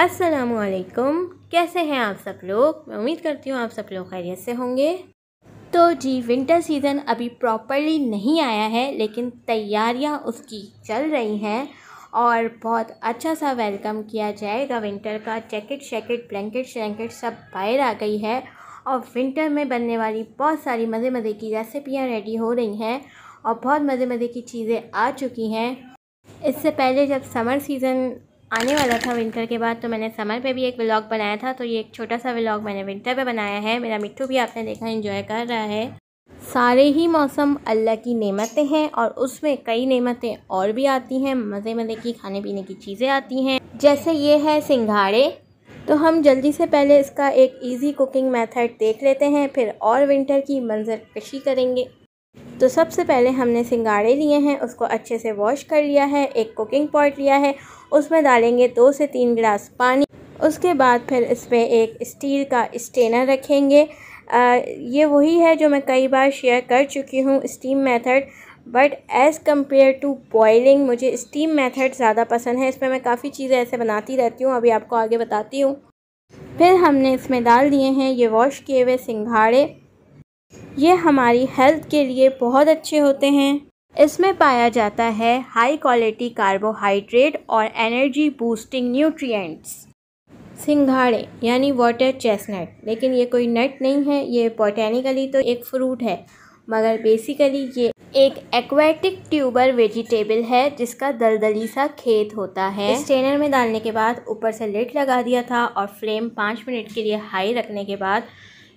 असलकुम कैसे हैं आप सब लोग मैं उम्मीद करती हूँ आप सब लोग खैरियत से होंगे तो जी विंटर सीज़न अभी प्रॉपरली नहीं आया है लेकिन तैयारियाँ उसकी चल रही हैं और बहुत अच्छा सा वेलकम किया जाएगा विंटर का जैकेट शैकेट ब्लैंकेट शैंकेट सब बाहर आ गई है और विंटर में बनने वाली बहुत सारी मज़े मज़े की रेसिपियाँ रेडी हो रही हैं और बहुत मज़े मज़े की चीज़ें आ चुकी हैं इससे पहले जब समर सीज़न आने वाला था विंटर के बाद तो मैंने समर पे भी एक व्लॉग बनाया था तो ये एक छोटा सा व्लॉग मैंने विंटर पे बनाया है मेरा मिट्टू भी आपने देखा एंजॉय कर रहा है सारे ही मौसम अल्लाह की नेमतें हैं और उसमें कई नेमतें और भी आती हैं मज़े मज़े की खाने पीने की चीज़ें आती हैं जैसे ये है सिंघाड़े तो हम जल्दी से पहले इसका एक ईजी कुकिंग मेथड देख लेते हैं फिर और विंटर की मंजर कशी करेंगे तो सबसे पहले हमने सिंगाड़े लिए हैं उसको अच्छे से वॉश कर लिया है एक कुकिंग पॉट लिया है उसमें डालेंगे दो से तीन गिलास पानी उसके बाद फिर इस पर एक स्टील का स्टेनर रखेंगे आ, ये वही है जो मैं कई बार शेयर कर चुकी हूँ steam method but as compare to boiling मुझे स्टीम मेथड ज़्यादा पसंद है इसमें मैं काफ़ी चीज़ें ऐसे बनाती रहती हूँ अभी आपको आगे बताती हूँ फिर हमने इसमें डाल दिए हैं ये वॉश किए हुए सिंघाड़े ये हमारी हेल्थ के लिए बहुत अच्छे होते हैं इसमें पाया जाता है हाई क्वालिटी कार्बोहाइड्रेट और एनर्जी बूस्टिंग न्यूट्रिएंट्स सिंघाड़े यानी वाटर चेस्टनट लेकिन ये कोई नट नहीं है ये बॉटेनिकली तो एक फ्रूट है मगर बेसिकली ये एक एक्वेटिक ट्यूबर वेजिटेबल है जिसका दलदली सा खेत होता है स्टेनर में डालने के बाद ऊपर से लेट लगा दिया था और फ्लेम पाँच मिनट के लिए हाई रखने के बाद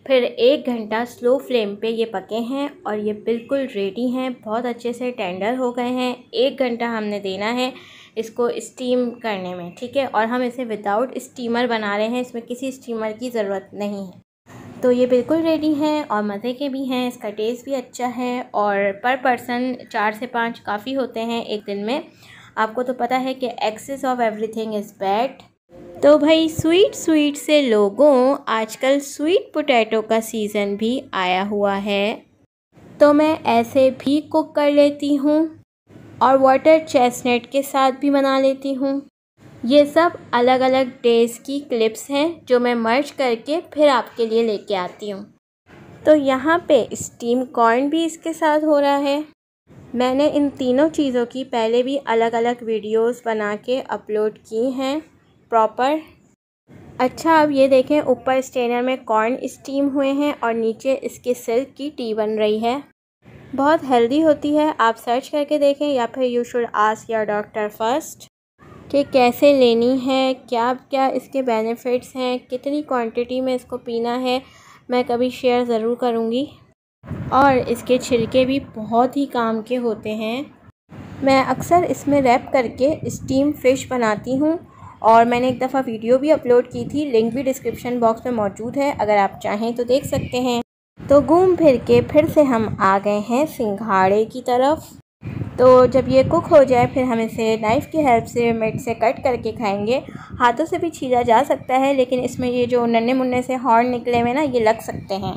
फिर एक घंटा स्लो फ्लेम पे ये पके हैं और ये बिल्कुल रेडी हैं बहुत अच्छे से टेंडर हो गए हैं एक घंटा हमने देना है इसको स्टीम करने में ठीक है और हम इसे विदाउट स्टीमर बना रहे हैं इसमें किसी स्टीमर की ज़रूरत नहीं है तो ये बिल्कुल रेडी हैं और मज़े के भी हैं इसका टेस्ट भी अच्छा है और पर पर्सन चार से पाँच काफ़ी होते हैं एक दिन में आपको तो पता है कि excess of everything is bad तो भाई स्वीट स्वीट से लोगों आजकल स्वीट पोटैटो का सीज़न भी आया हुआ है तो मैं ऐसे भी कुक कर लेती हूँ और वाटर चेस्टनट के साथ भी बना लेती हूँ ये सब अलग अलग डेज़ की क्लिप्स हैं जो मैं मर्ज करके फिर आपके लिए लेके आती हूँ तो यहाँ पे स्टीम कॉर्न भी इसके साथ हो रहा है मैंने इन तीनों चीज़ों की पहले भी अलग अलग वीडियोस बना के अपलोड की हैं प्रॉपर अच्छा अब ये देखें ऊपर स्टेनर में कॉर्न स्टीम हुए हैं और नीचे इसके सिल्क की टी बन रही है बहुत हेल्दी होती है आप सर्च करके देखें या फिर you should ask your doctor first कि कैसे लेनी है क्या क्या इसके बेनिफिट्स हैं कितनी क्वांटिटी में इसको पीना है मैं कभी शेयर ज़रूर करूँगी और इसके छिलके भी बहुत ही काम के होते हैं मैं अक्सर इसमें रैप करके स्टीम फ़िश बनाती हूँ और मैंने एक दफ़ा वीडियो भी अपलोड की थी लिंक भी डिस्क्रिप्शन बॉक्स में मौजूद है अगर आप चाहें तो देख सकते हैं तो घूम फिर के फिर से हम आ गए हैं सिंघाड़े की तरफ तो जब ये कुक हो जाए फिर हम इसे नाइफ़ की हेल्प से मिर्च से कट करके खाएंगे हाथों से भी छीला जा सकता है लेकिन इसमें ये जो नन्हे मुन्ने से हॉर्न निकले हुए ना ये लग सकते हैं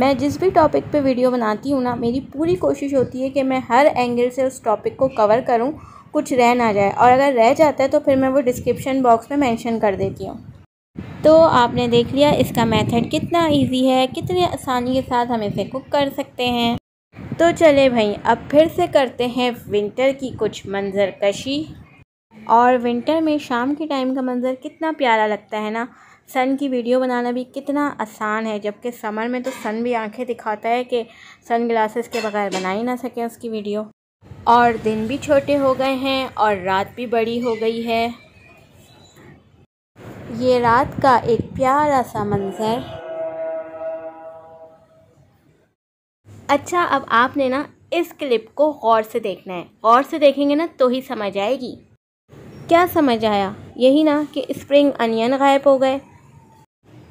मैं जिस भी टॉपिक पे वीडियो बनाती हूँ ना मेरी पूरी कोशिश होती है कि मैं हर एंगल से उस टॉपिक को कवर करूँ कुछ रह ना जाए और अगर रह जाता है तो फिर मैं वो डिस्क्रिप्शन बॉक्स में मेंशन कर देती हूँ तो आपने देख लिया इसका मेथड कितना इजी है कितनी आसानी के साथ हम इसे कुक कर सकते हैं तो चले भाई अब फिर से करते हैं विंटर की कुछ मंजर कशी और विंटर में शाम के टाइम का मंज़र कितना प्यारा लगता है ना सन की वीडियो बनाना भी कितना आसान है जबकि समर में तो सन भी आंखें दिखाता है कि सन ग्लासेस के बगैर बना ही ना सकें उसकी वीडियो और दिन भी छोटे हो गए हैं और रात भी बड़ी हो गई है ये रात का एक प्यारा सा मंज़र अच्छा अब आपने ना इस क्लिप को गौर से देखना है गौर से देखेंगे ना तो ही समझ आएगी क्या समझ आया यही ना कि स्प्रिंग अनियन गायब हो गए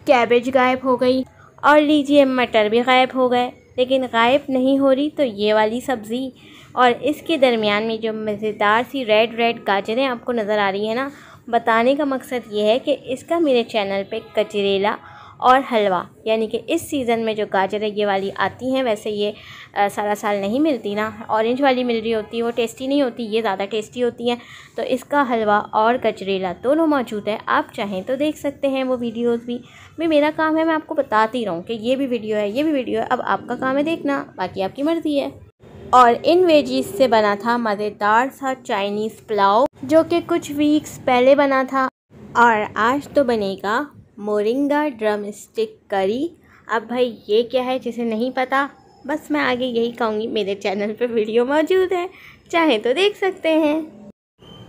कैबेज गायब हो गई और लीजिए मटर भी गायब हो गए लेकिन गायब नहीं हो रही तो ये वाली सब्ज़ी और इसके दरमियान में जो मज़ेदार सी रेड रेड गाजरें आपको नज़र आ रही है ना बताने का मकसद ये है कि इसका मेरे चैनल पे कचरेला और हलवा यानी कि इस सीज़न में जो गाजरें ये वाली आती हैं वैसे ये आ, सारा साल नहीं मिलती ना ऑरेंज वाली मिल रही होती है वो टेस्टी नहीं होती ये ज़्यादा टेस्टी होती हैं तो इसका हलवा और कचरेला दोनों मौजूद है आप चाहें तो देख सकते हैं वो वीडियोज़ भी भी मेरा काम है मैं आपको बताती रहूँ कि ये भी वीडियो है ये भी वीडियो है अब आपका काम है देखना बाकी आपकी मर्ज़ी है और इन वेजीज से बना था मज़ेदार सा चाइनीज़ पुलाव जो कि कुछ वीक्स पहले बना था और आज तो बनेगा मोरिंगा ड्रम स्टिक करी अब भाई ये क्या है जिसे नहीं पता बस मैं आगे यही कहूँगी मेरे चैनल पे वीडियो मौजूद है चाहे तो देख सकते हैं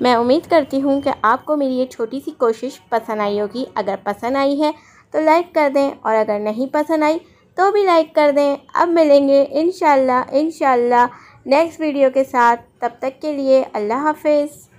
मैं उम्मीद करती हूँ कि आपको मेरी ये छोटी सी कोशिश पसंद आई होगी अगर पसंद आई है तो लाइक कर दें और अगर नहीं पसंद आई तो भी लाइक कर दें अब मिलेंगे इन शाला नेक्स्ट वीडियो के साथ तब तक के लिए अल्लाह हाफिज़